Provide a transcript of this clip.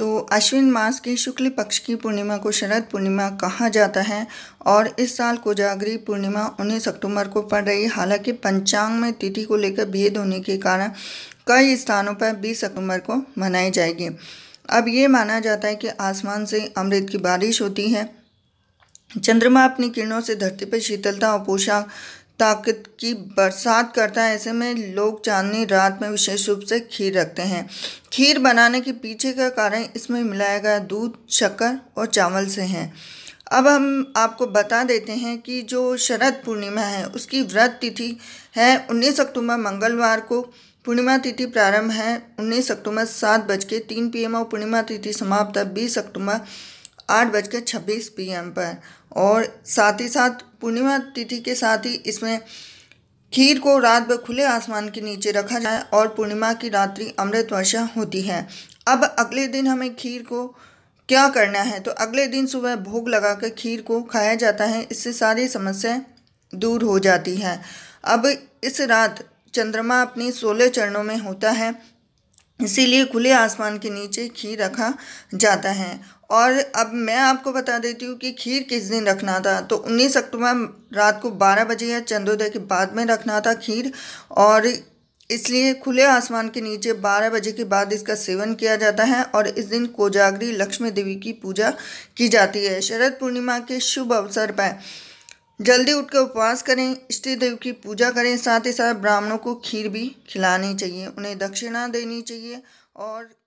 तो अश्विन मास की शुक्ल पक्ष की पूर्णिमा को शरद पूर्णिमा कहा जाता है और इस साल कोजागरी पूर्णिमा उन्नीस अक्टूबर को पड़ रही हालांकि पंचांग में तिथि को लेकर भेद होने के कारण कई स्थानों पर बीस अक्टूबर को मनाई जाएगी अब ये माना जाता है कि आसमान से अमृत की बारिश होती है चंद्रमा अपनी किरणों से धरती पर शीतलता और पोशाक ताकत की बरसात करता है ऐसे में लोग चांदनी रात में विशेष रूप से खीर रखते हैं खीर बनाने के पीछे का कारण इसमें मिलाया गया दूध शक्कर और चावल से हैं अब हम आपको बता देते हैं कि जो शरद पूर्णिमा है उसकी व्रत तिथि है 19 अक्टूबर मंगलवार को पूर्णिमा तिथि प्रारंभ है 19 अक्टूबर सात बज के तीन पी और पूर्णिमा तिथि समाप्त है बीस अक्टूबर आठ बजकर छब्बीस पी पर और साथ ही साथ पूर्णिमा तिथि के साथ ही इसमें खीर को रात भर खुले आसमान के नीचे रखा जाए और पूर्णिमा की रात्रि अमृत वर्षा होती है अब अगले दिन हमें खीर को क्या करना है तो अगले दिन सुबह भोग लगाकर खीर को खाया जाता है इससे सारी समस्या दूर हो जाती है अब इस रात चंद्रमा अपनी सोलह चरणों में होता है इसीलिए खुले आसमान के नीचे खीर रखा जाता है और अब मैं आपको बता देती हूँ कि खीर किस दिन रखना था तो 19 अक्टूबर रात को 12 बजे या चंद्रोदय के बाद में रखना था खीर और इसलिए खुले आसमान के नीचे 12 बजे के बाद इसका सेवन किया जाता है और इस दिन कोजागरी लक्ष्मी देवी की पूजा की जाती है शरद पूर्णिमा के शुभ अवसर पर जल्दी उठकर उपवास करें इष्ट देव की पूजा करें साथ ही साथ ब्राह्मणों को खीर भी खिलानी चाहिए उन्हें दक्षिणा देनी चाहिए और